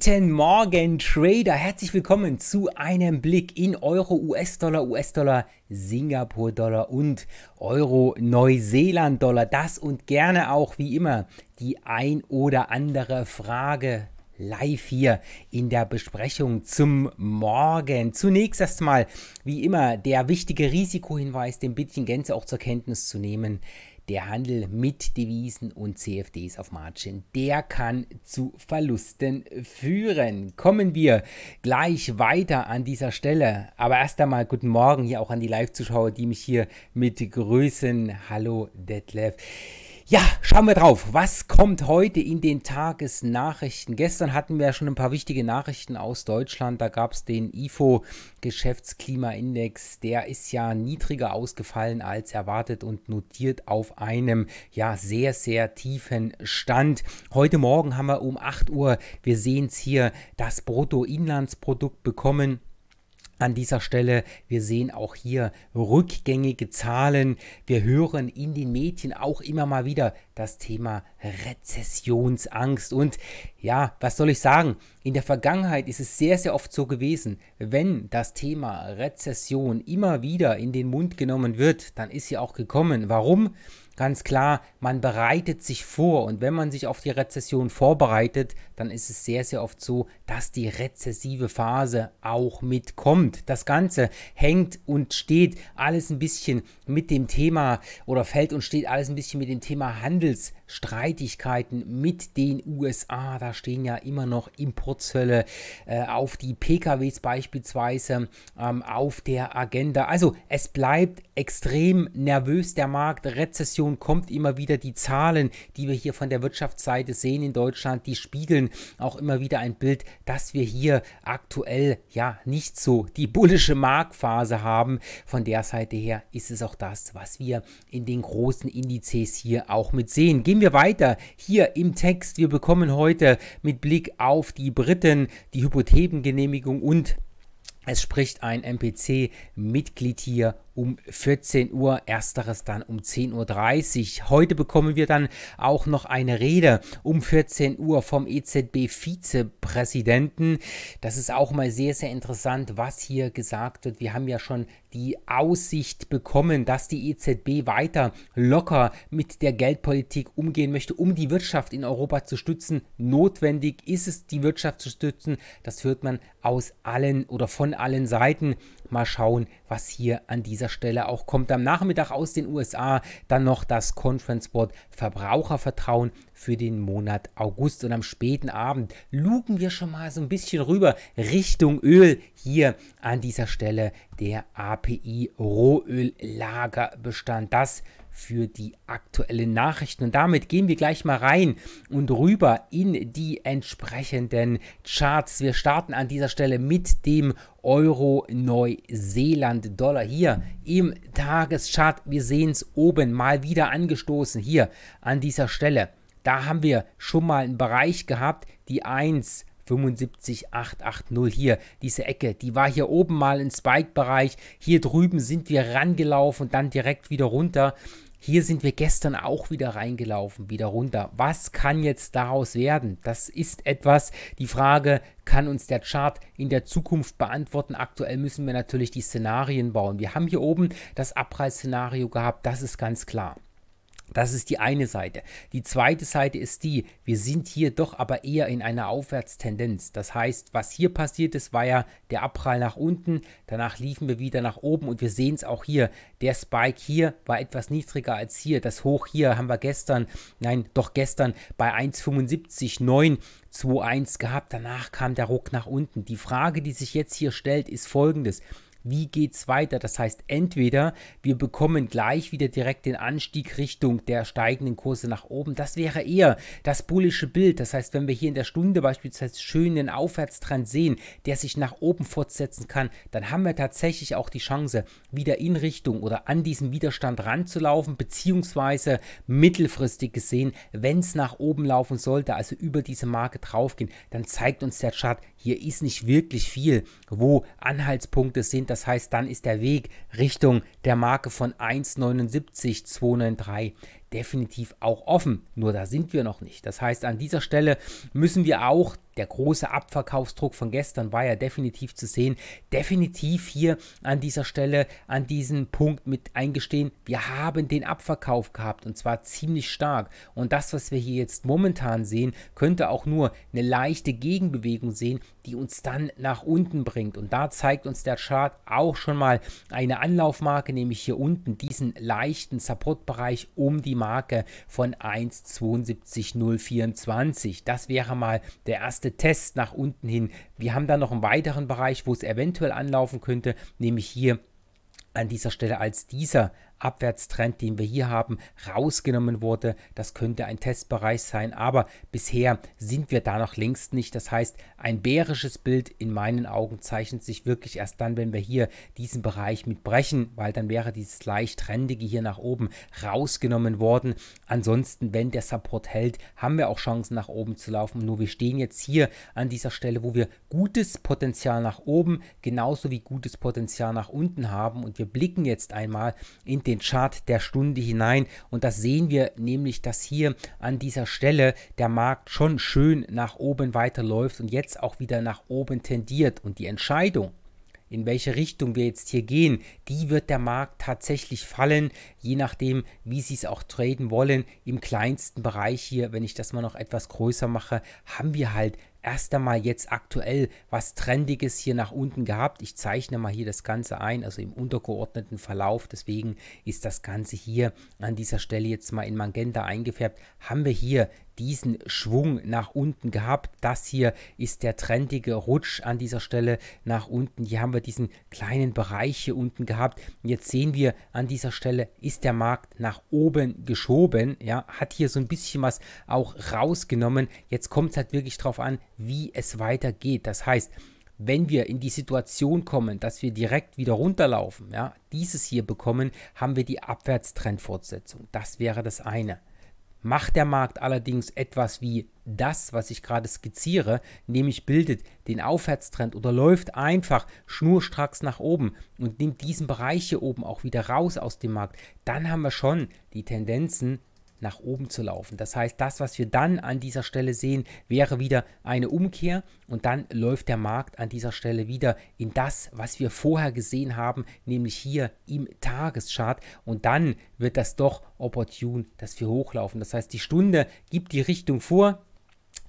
Guten Morgen, Trader. Herzlich willkommen zu einem Blick in Euro, US-Dollar, US-Dollar, Singapur-Dollar und Euro, Neuseeland-Dollar. Das und gerne auch wie immer die ein oder andere Frage live hier in der Besprechung zum Morgen. Zunächst erstmal, wie immer, der wichtige Risikohinweis, den bitte ich Gänze auch zur Kenntnis zu nehmen der Handel mit Devisen und CFDs auf Margin, der kann zu Verlusten führen. Kommen wir gleich weiter an dieser Stelle. Aber erst einmal guten Morgen hier auch an die Live-Zuschauer, die mich hier mit grüßen. Hallo Detlef. Ja, schauen wir drauf. Was kommt heute in den Tagesnachrichten? Gestern hatten wir ja schon ein paar wichtige Nachrichten aus Deutschland. Da gab es den IFO Geschäftsklimaindex. Der ist ja niedriger ausgefallen als erwartet und notiert auf einem ja sehr, sehr tiefen Stand. Heute Morgen haben wir um 8 Uhr, wir sehen es hier, das Bruttoinlandsprodukt bekommen. An dieser Stelle, wir sehen auch hier rückgängige Zahlen. Wir hören in den Medien auch immer mal wieder das Thema Rezessionsangst. Und ja, was soll ich sagen? In der Vergangenheit ist es sehr, sehr oft so gewesen, wenn das Thema Rezession immer wieder in den Mund genommen wird, dann ist sie auch gekommen. Warum? ganz klar, man bereitet sich vor und wenn man sich auf die Rezession vorbereitet, dann ist es sehr, sehr oft so, dass die rezessive Phase auch mitkommt. Das Ganze hängt und steht alles ein bisschen mit dem Thema oder fällt und steht alles ein bisschen mit dem Thema Handels. Streitigkeiten mit den USA. Da stehen ja immer noch Importzölle äh, auf die PKWs beispielsweise ähm, auf der Agenda. Also es bleibt extrem nervös der Markt. Rezession kommt immer wieder. Die Zahlen, die wir hier von der Wirtschaftsseite sehen in Deutschland, die spiegeln auch immer wieder ein Bild, dass wir hier aktuell ja nicht so die bullische Marktphase haben. Von der Seite her ist es auch das, was wir in den großen Indizes hier auch mit sehen. Gehen Gehen wir weiter hier im Text. Wir bekommen heute mit Blick auf die Briten die Hypothekengenehmigung und es spricht ein MPC-Mitglied hier um 14 Uhr, ersteres dann um 10.30 Uhr. Heute bekommen wir dann auch noch eine Rede um 14 Uhr vom EZB-Vizepräsidenten. Das ist auch mal sehr, sehr interessant, was hier gesagt wird. Wir haben ja schon die Aussicht bekommen, dass die EZB weiter locker mit der Geldpolitik umgehen möchte, um die Wirtschaft in Europa zu stützen. Notwendig ist es, die Wirtschaft zu stützen. Das hört man aus allen oder von allen Seiten. Mal schauen, was hier an dieser Stelle auch kommt. Am Nachmittag aus den USA dann noch das Conference Board Verbrauchervertrauen für den Monat August. Und am späten Abend lugen wir schon mal so ein bisschen rüber Richtung Öl. Hier an dieser Stelle der API Rohöllagerbestand. Das für die aktuellen Nachrichten. Und damit gehen wir gleich mal rein und rüber in die entsprechenden Charts. Wir starten an dieser Stelle mit dem Euro Neuseeland Dollar hier im Tageschart. Wir sehen es oben mal wieder angestoßen hier an dieser Stelle. Da haben wir schon mal einen Bereich gehabt, die 1 75880 hier, diese Ecke, die war hier oben mal im Spike-Bereich, hier drüben sind wir rangelaufen und dann direkt wieder runter hier sind wir gestern auch wieder reingelaufen, wieder runter. Was kann jetzt daraus werden? Das ist etwas, die Frage kann uns der Chart in der Zukunft beantworten. Aktuell müssen wir natürlich die Szenarien bauen. Wir haben hier oben das Abreißszenario gehabt, das ist ganz klar. Das ist die eine Seite. Die zweite Seite ist die, wir sind hier doch aber eher in einer Aufwärtstendenz. Das heißt, was hier passiert ist, war ja der Abprall nach unten, danach liefen wir wieder nach oben und wir sehen es auch hier. Der Spike hier war etwas niedriger als hier. Das Hoch hier haben wir gestern, nein, doch gestern bei 1,75,9 2,1 gehabt. Danach kam der Ruck nach unten. Die Frage, die sich jetzt hier stellt, ist folgendes wie geht es weiter? Das heißt, entweder wir bekommen gleich wieder direkt den Anstieg Richtung der steigenden Kurse nach oben. Das wäre eher das bullische Bild. Das heißt, wenn wir hier in der Stunde beispielsweise schön den Aufwärtstrend sehen, der sich nach oben fortsetzen kann, dann haben wir tatsächlich auch die Chance, wieder in Richtung oder an diesen Widerstand ranzulaufen, beziehungsweise mittelfristig gesehen, wenn es nach oben laufen sollte, also über diese Marke draufgehen, dann zeigt uns der Chart hier ist nicht wirklich viel, wo Anhaltspunkte sind. Das heißt, dann ist der Weg Richtung der Marke von 1,79,293 definitiv auch offen. Nur da sind wir noch nicht. Das heißt, an dieser Stelle müssen wir auch der große Abverkaufsdruck von gestern war ja definitiv zu sehen. Definitiv hier an dieser Stelle, an diesem Punkt mit eingestehen, wir haben den Abverkauf gehabt und zwar ziemlich stark. Und das, was wir hier jetzt momentan sehen, könnte auch nur eine leichte Gegenbewegung sehen, die uns dann nach unten bringt. Und da zeigt uns der Chart auch schon mal eine Anlaufmarke, nämlich hier unten diesen leichten Supportbereich um die Marke von 1,72024. Das wäre mal der erste erste Test nach unten hin. Wir haben dann noch einen weiteren Bereich, wo es eventuell anlaufen könnte, nämlich hier an dieser Stelle als dieser Abwärtstrend, den wir hier haben, rausgenommen wurde. Das könnte ein Testbereich sein, aber bisher sind wir da noch längst nicht. Das heißt, ein bärisches Bild in meinen Augen zeichnet sich wirklich erst dann, wenn wir hier diesen Bereich mitbrechen, weil dann wäre dieses leicht trendige hier nach oben rausgenommen worden. Ansonsten, wenn der Support hält, haben wir auch Chancen nach oben zu laufen. Nur wir stehen jetzt hier an dieser Stelle, wo wir gutes Potenzial nach oben genauso wie gutes Potenzial nach unten haben und wir blicken jetzt einmal in den Chart der Stunde hinein. Und das sehen wir nämlich, dass hier an dieser Stelle der Markt schon schön nach oben weiterläuft und jetzt auch wieder nach oben tendiert. Und die Entscheidung, in welche Richtung wir jetzt hier gehen, die wird der Markt tatsächlich fallen, je nachdem, wie sie es auch traden wollen. Im kleinsten Bereich hier, wenn ich das mal noch etwas größer mache, haben wir halt erst einmal jetzt aktuell was Trendiges hier nach unten gehabt. Ich zeichne mal hier das Ganze ein, also im untergeordneten Verlauf. Deswegen ist das Ganze hier an dieser Stelle jetzt mal in Magenta eingefärbt. Haben wir hier diesen Schwung nach unten gehabt. Das hier ist der trendige Rutsch an dieser Stelle nach unten. Hier haben wir diesen kleinen Bereich hier unten gehabt. Jetzt sehen wir an dieser Stelle ist der Markt nach oben geschoben. Ja, hat hier so ein bisschen was auch rausgenommen. Jetzt kommt es halt wirklich darauf an, wie es weitergeht. Das heißt, wenn wir in die Situation kommen, dass wir direkt wieder runterlaufen, ja, dieses hier bekommen, haben wir die Abwärtstrendfortsetzung. Das wäre das eine macht der Markt allerdings etwas wie das, was ich gerade skizziere, nämlich bildet den Aufwärtstrend oder läuft einfach schnurstracks nach oben und nimmt diesen Bereich hier oben auch wieder raus aus dem Markt, dann haben wir schon die Tendenzen nach oben zu laufen. Das heißt, das, was wir dann an dieser Stelle sehen, wäre wieder eine Umkehr und dann läuft der Markt an dieser Stelle wieder in das, was wir vorher gesehen haben, nämlich hier im Tageschart und dann wird das doch opportun, dass wir hochlaufen. Das heißt, die Stunde gibt die Richtung vor,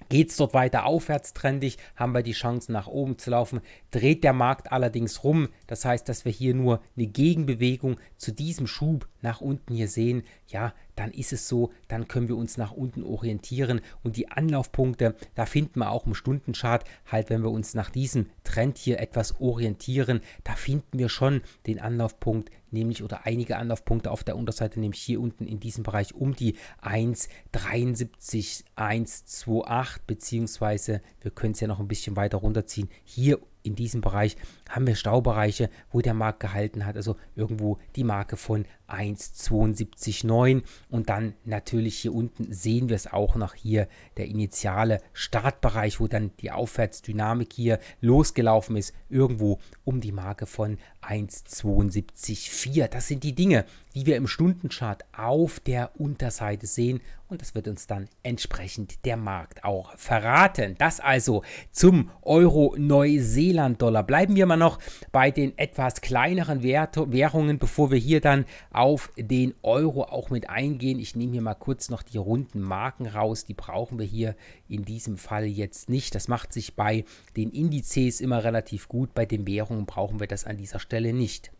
Geht es dort weiter aufwärtstrendig, haben wir die Chance nach oben zu laufen. Dreht der Markt allerdings rum, das heißt, dass wir hier nur eine Gegenbewegung zu diesem Schub nach unten hier sehen, ja, dann ist es so, dann können wir uns nach unten orientieren und die Anlaufpunkte, da finden wir auch im Stundenchart, halt wenn wir uns nach diesem Trend hier etwas orientieren, da finden wir schon den Anlaufpunkt nämlich oder einige Anlaufpunkte auf der Unterseite, nämlich hier unten in diesem Bereich um die 1,73, 1,28, beziehungsweise wir können es ja noch ein bisschen weiter runterziehen. Hier in diesem Bereich haben wir Staubereiche, wo der Markt gehalten hat, also irgendwo die Marke von 1,72,9 und dann natürlich hier unten sehen wir es auch noch hier, der initiale Startbereich, wo dann die Aufwärtsdynamik hier losgelaufen ist, irgendwo um die Marke von 1,72,4. Das sind die Dinge, die wir im Stundenchart auf der Unterseite sehen und das wird uns dann entsprechend der Markt auch verraten. Das also zum Euro-Neuseeland-Dollar. Bleiben wir mal noch bei den etwas kleineren Währungen, bevor wir hier dann auf den Euro auch mit eingehen. Ich nehme hier mal kurz noch die runden Marken raus. Die brauchen wir hier in diesem Fall jetzt nicht. Das macht sich bei den Indizes immer relativ gut. Bei den Währungen brauchen wir das an dieser Stelle nicht.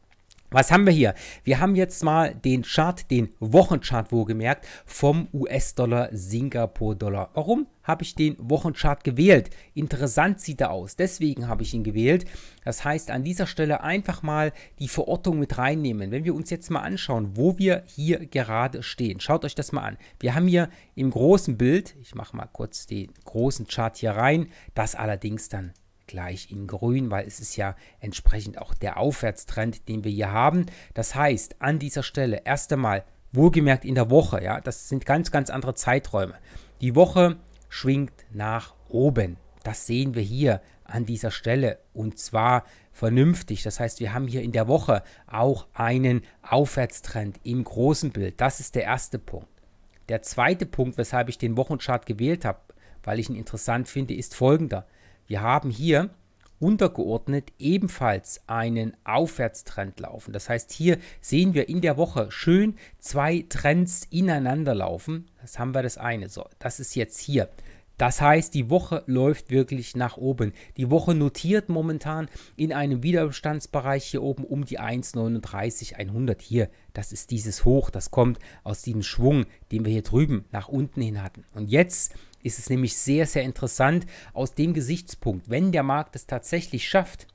Was haben wir hier? Wir haben jetzt mal den Chart, den Wochenchart wohlgemerkt, vom US-Dollar, Singapur-Dollar. Warum habe ich den Wochenchart gewählt? Interessant sieht er aus, deswegen habe ich ihn gewählt. Das heißt, an dieser Stelle einfach mal die Verortung mit reinnehmen. Wenn wir uns jetzt mal anschauen, wo wir hier gerade stehen, schaut euch das mal an. Wir haben hier im großen Bild, ich mache mal kurz den großen Chart hier rein, das allerdings dann gleich in grün, weil es ist ja entsprechend auch der Aufwärtstrend, den wir hier haben. Das heißt, an dieser Stelle erst einmal wohlgemerkt in der Woche, ja, das sind ganz, ganz andere Zeiträume. Die Woche schwingt nach oben. Das sehen wir hier an dieser Stelle und zwar vernünftig. Das heißt, wir haben hier in der Woche auch einen Aufwärtstrend im großen Bild. Das ist der erste Punkt. Der zweite Punkt, weshalb ich den Wochenchart gewählt habe, weil ich ihn interessant finde, ist folgender. Wir haben hier untergeordnet ebenfalls einen Aufwärtstrend laufen. Das heißt, hier sehen wir in der Woche schön zwei Trends ineinander laufen. Das haben wir das eine. So, das ist jetzt hier. Das heißt, die Woche läuft wirklich nach oben. Die Woche notiert momentan in einem Widerstandsbereich hier oben um die 1,39,100 hier. Das ist dieses Hoch, das kommt aus diesem Schwung, den wir hier drüben nach unten hin hatten. Und jetzt ist es nämlich sehr, sehr interessant aus dem Gesichtspunkt, wenn der Markt es tatsächlich schafft,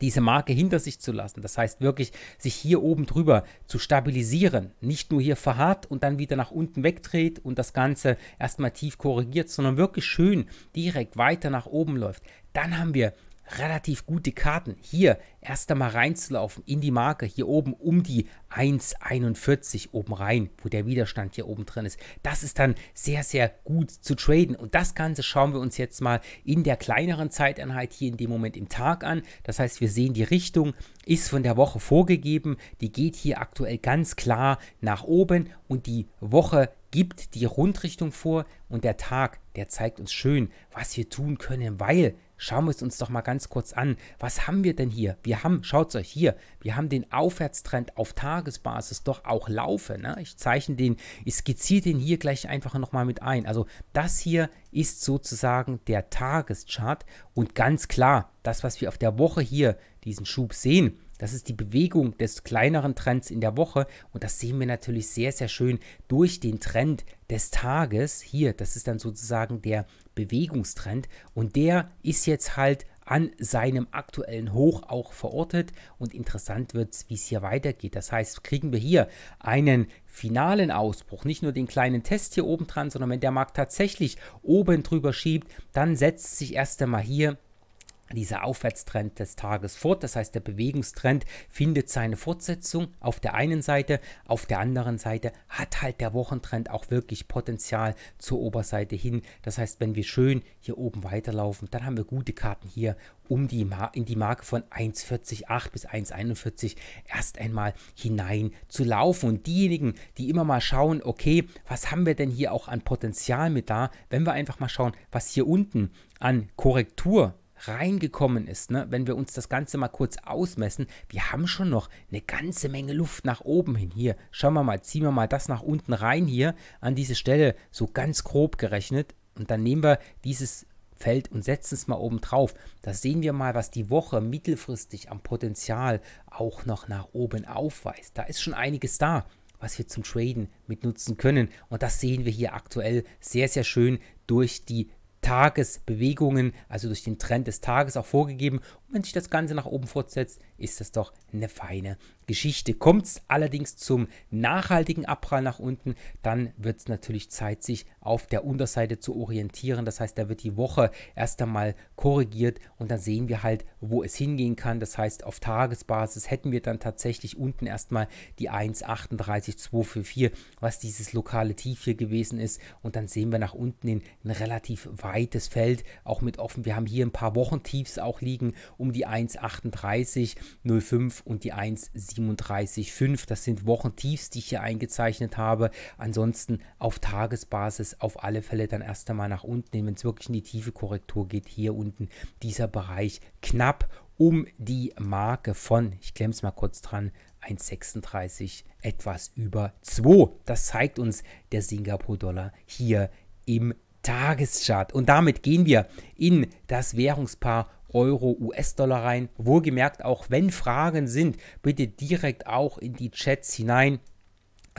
diese Marke hinter sich zu lassen. Das heißt wirklich, sich hier oben drüber zu stabilisieren. Nicht nur hier verharrt und dann wieder nach unten wegdreht und das Ganze erstmal tief korrigiert, sondern wirklich schön direkt weiter nach oben läuft. Dann haben wir relativ gute Karten. Hier erst einmal reinzulaufen in die Marke, hier oben um die 1,41 oben rein, wo der Widerstand hier oben drin ist. Das ist dann sehr, sehr gut zu traden. Und das Ganze schauen wir uns jetzt mal in der kleineren Zeiteinheit hier in dem Moment im Tag an. Das heißt, wir sehen, die Richtung ist von der Woche vorgegeben. Die geht hier aktuell ganz klar nach oben und die Woche gibt die Rundrichtung vor und der Tag, der zeigt uns schön, was wir tun können, weil Schauen wir es uns doch mal ganz kurz an. Was haben wir denn hier? Wir haben, schaut es euch hier, wir haben den Aufwärtstrend auf Tagesbasis doch auch laufen. Ne? Ich zeichne den, ich skizziere den hier gleich einfach nochmal mit ein. Also das hier ist sozusagen der Tageschart und ganz klar, das, was wir auf der Woche hier, diesen Schub sehen, das ist die Bewegung des kleineren Trends in der Woche und das sehen wir natürlich sehr, sehr schön durch den Trend des Tages. Hier, das ist dann sozusagen der Bewegungstrend und der ist jetzt halt an seinem aktuellen Hoch auch verortet und interessant wird es, wie es hier weitergeht. Das heißt, kriegen wir hier einen finalen Ausbruch, nicht nur den kleinen Test hier oben dran, sondern wenn der Markt tatsächlich oben drüber schiebt, dann setzt sich erst einmal hier dieser Aufwärtstrend des Tages fort. Das heißt, der Bewegungstrend findet seine Fortsetzung auf der einen Seite, auf der anderen Seite hat halt der Wochentrend auch wirklich Potenzial zur Oberseite hin. Das heißt, wenn wir schön hier oben weiterlaufen, dann haben wir gute Karten hier um die Mar in die Marke von 1,48 bis 1,41 erst einmal hinein zu laufen. Und diejenigen, die immer mal schauen, okay, was haben wir denn hier auch an Potenzial mit da, wenn wir einfach mal schauen, was hier unten an Korrektur reingekommen ist, ne, wenn wir uns das Ganze mal kurz ausmessen, wir haben schon noch eine ganze Menge Luft nach oben hin. Hier, schauen wir mal, ziehen wir mal das nach unten rein hier an diese Stelle, so ganz grob gerechnet. Und dann nehmen wir dieses Feld und setzen es mal oben drauf. Da sehen wir mal, was die Woche mittelfristig am Potenzial auch noch nach oben aufweist. Da ist schon einiges da was wir zum Traden mit nutzen können. Und das sehen wir hier aktuell sehr, sehr schön durch die Tagesbewegungen, also durch den Trend des Tages auch vorgegeben wenn sich das Ganze nach oben fortsetzt, ist das doch eine feine Geschichte. Kommt es allerdings zum nachhaltigen Abprall nach unten, dann wird es natürlich Zeit, sich auf der Unterseite zu orientieren. Das heißt, da wird die Woche erst einmal korrigiert und dann sehen wir halt, wo es hingehen kann. Das heißt, auf Tagesbasis hätten wir dann tatsächlich unten erstmal die 1,38244, was dieses lokale Tief hier gewesen ist. Und dann sehen wir nach unten in ein relativ weites Feld, auch mit offen. Wir haben hier ein paar Wochentiefs auch liegen um die 1,38,05 und die 1,37,5. Das sind Wochentiefs, die ich hier eingezeichnet habe. Ansonsten auf Tagesbasis auf alle Fälle dann erst einmal nach unten, wenn es wirklich in die tiefe Korrektur geht, hier unten dieser Bereich knapp um die Marke von, ich klemme es mal kurz dran, 1,36 etwas über 2. Das zeigt uns der Singapur-Dollar hier im Tageschart. Und damit gehen wir in das Währungspaar Euro, US-Dollar rein. Wohlgemerkt, auch wenn Fragen sind, bitte direkt auch in die Chats hinein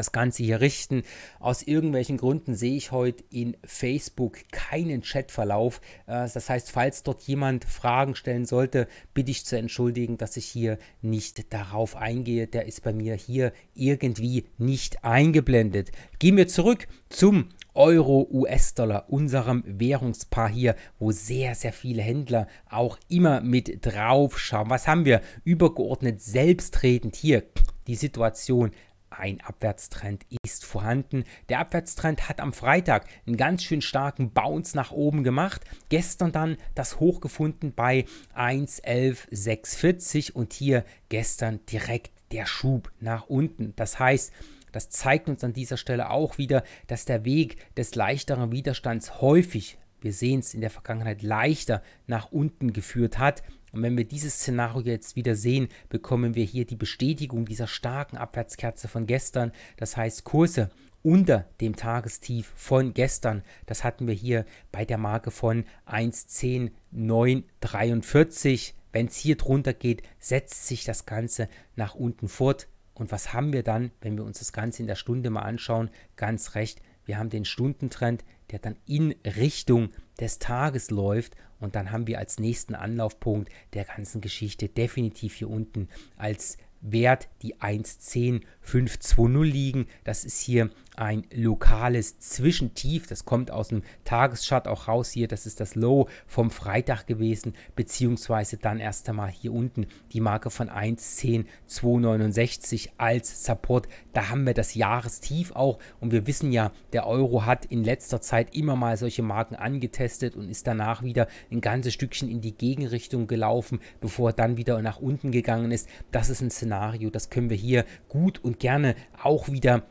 das Ganze hier richten. Aus irgendwelchen Gründen sehe ich heute in Facebook keinen Chatverlauf. Äh, das heißt, falls dort jemand Fragen stellen sollte, bitte ich zu entschuldigen, dass ich hier nicht darauf eingehe. Der ist bei mir hier irgendwie nicht eingeblendet. Gehen wir zurück zum Euro, US-Dollar, unserem Währungspaar hier, wo sehr, sehr viele Händler auch immer mit drauf schauen. Was haben wir? Übergeordnet selbstredend hier die Situation ein Abwärtstrend ist vorhanden. Der Abwärtstrend hat am Freitag einen ganz schön starken Bounce nach oben gemacht. Gestern dann das Hoch gefunden bei 1,11640 und hier gestern direkt der Schub nach unten. Das heißt, das zeigt uns an dieser Stelle auch wieder, dass der Weg des leichteren Widerstands häufig, wir sehen es in der Vergangenheit, leichter nach unten geführt hat. Und wenn wir dieses Szenario jetzt wieder sehen, bekommen wir hier die Bestätigung dieser starken Abwärtskerze von gestern. Das heißt, Kurse unter dem Tagestief von gestern. Das hatten wir hier bei der Marke von 1,10943. Wenn es hier drunter geht, setzt sich das Ganze nach unten fort. Und was haben wir dann, wenn wir uns das Ganze in der Stunde mal anschauen? Ganz recht, wir haben den Stundentrend, der dann in Richtung des Tages läuft und dann haben wir als nächsten Anlaufpunkt der ganzen Geschichte definitiv hier unten als Wert die 1.10.520 liegen. Das ist hier ein lokales Zwischentief. Das kommt aus dem Tagesschart auch raus hier. Das ist das Low vom Freitag gewesen, beziehungsweise dann erst einmal hier unten die Marke von 1.10.269 als Support. Da haben wir das Jahrestief auch und wir wissen ja, der Euro hat in letzter Zeit immer mal solche Marken angetestet und ist danach wieder ein ganzes Stückchen in die Gegenrichtung gelaufen, bevor er dann wieder nach unten gegangen ist. Das ist ein Szenario Szenario, das können wir hier gut und gerne auch wieder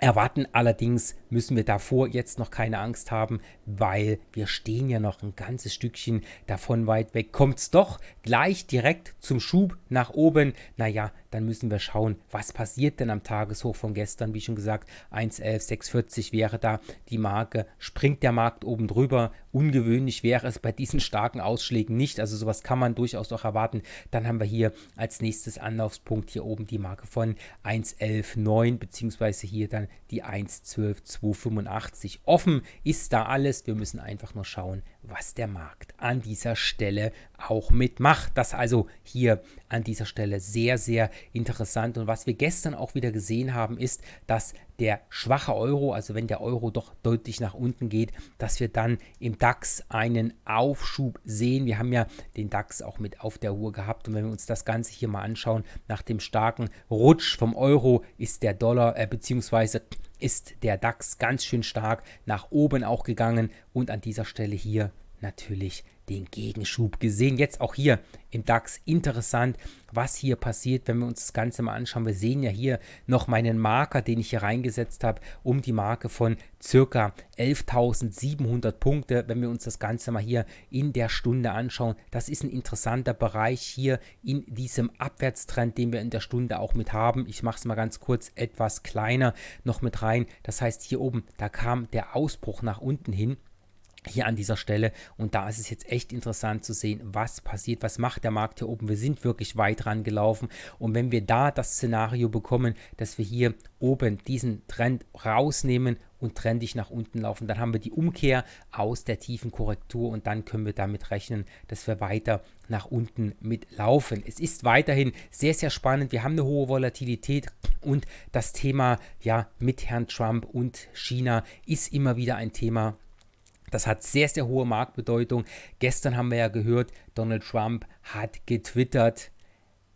erwarten. Allerdings müssen wir davor jetzt noch keine Angst haben, weil wir stehen ja noch ein ganzes Stückchen davon weit weg. Kommt es doch gleich direkt zum Schub nach oben, naja, dann müssen wir schauen, was passiert denn am Tageshoch von gestern. Wie schon gesagt, 1,11,640 wäre da die Marke. Springt der Markt oben drüber? Ungewöhnlich wäre es bei diesen starken Ausschlägen nicht. Also sowas kann man durchaus auch erwarten. Dann haben wir hier als nächstes Anlaufspunkt hier oben die Marke von 1,11,9 beziehungsweise hier dann die 1,12,2. 285. Offen ist da alles. Wir müssen einfach nur schauen, was der Markt an dieser Stelle auch mitmacht. Das also hier an dieser Stelle sehr, sehr interessant. Und was wir gestern auch wieder gesehen haben, ist, dass der schwache Euro, also wenn der Euro doch deutlich nach unten geht, dass wir dann im DAX einen Aufschub sehen. Wir haben ja den DAX auch mit auf der Uhr gehabt. Und wenn wir uns das Ganze hier mal anschauen, nach dem starken Rutsch vom Euro ist der Dollar, äh, beziehungsweise ist der DAX ganz schön stark nach oben auch gegangen und an dieser Stelle hier natürlich den Gegenschub gesehen. Jetzt auch hier im DAX interessant, was hier passiert, wenn wir uns das Ganze mal anschauen. Wir sehen ja hier noch meinen Marker, den ich hier reingesetzt habe, um die Marke von circa 11.700 Punkte. Wenn wir uns das Ganze mal hier in der Stunde anschauen, das ist ein interessanter Bereich hier in diesem Abwärtstrend, den wir in der Stunde auch mit haben. Ich mache es mal ganz kurz etwas kleiner noch mit rein. Das heißt, hier oben, da kam der Ausbruch nach unten hin hier an dieser Stelle. Und da ist es jetzt echt interessant zu sehen, was passiert, was macht der Markt hier oben. Wir sind wirklich weit rangelaufen. Und wenn wir da das Szenario bekommen, dass wir hier oben diesen Trend rausnehmen und trendig nach unten laufen, dann haben wir die Umkehr aus der tiefen Korrektur und dann können wir damit rechnen, dass wir weiter nach unten mitlaufen. Es ist weiterhin sehr, sehr spannend. Wir haben eine hohe Volatilität und das Thema ja mit Herrn Trump und China ist immer wieder ein Thema, das hat sehr, sehr hohe Marktbedeutung. Gestern haben wir ja gehört, Donald Trump hat getwittert,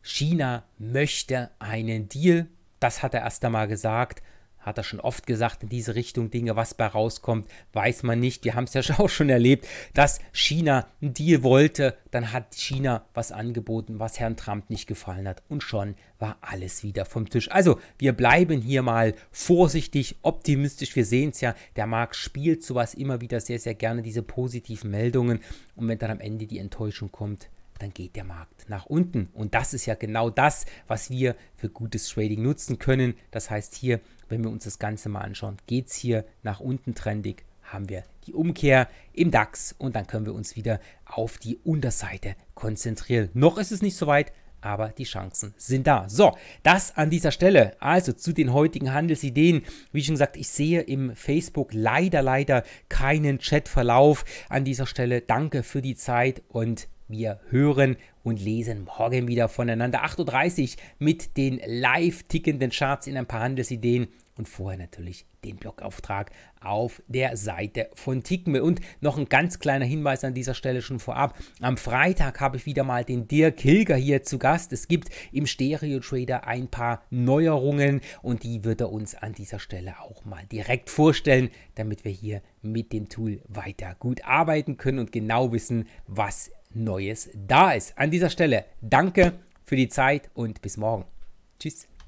China möchte einen Deal. Das hat er erst einmal gesagt hat er schon oft gesagt, in diese Richtung Dinge, was bei rauskommt, weiß man nicht. Wir haben es ja auch schon erlebt, dass China einen Deal wollte, dann hat China was angeboten, was Herrn Trump nicht gefallen hat und schon war alles wieder vom Tisch. Also wir bleiben hier mal vorsichtig, optimistisch. Wir sehen es ja, der Markt spielt sowas immer wieder sehr, sehr gerne, diese positiven Meldungen und wenn dann am Ende die Enttäuschung kommt, dann geht der Markt nach unten. Und das ist ja genau das, was wir für gutes Trading nutzen können. Das heißt, hier wenn wir uns das Ganze mal anschauen, geht es hier nach unten trendig, haben wir die Umkehr im DAX und dann können wir uns wieder auf die Unterseite konzentrieren. Noch ist es nicht so weit, aber die Chancen sind da. So, das an dieser Stelle. Also zu den heutigen Handelsideen. Wie schon gesagt, ich sehe im Facebook leider, leider keinen Chatverlauf. An dieser Stelle danke für die Zeit und wir hören und lesen morgen wieder voneinander. 8.30 Uhr mit den live tickenden Charts in ein paar Handelsideen und vorher natürlich den Blogauftrag auf der Seite von Tickmill. Und noch ein ganz kleiner Hinweis an dieser Stelle schon vorab. Am Freitag habe ich wieder mal den Dirk Hilger hier zu Gast. Es gibt im Stereo Trader ein paar Neuerungen und die wird er uns an dieser Stelle auch mal direkt vorstellen, damit wir hier mit dem Tool weiter gut arbeiten können und genau wissen, was Neues da ist. An dieser Stelle danke für die Zeit und bis morgen. Tschüss.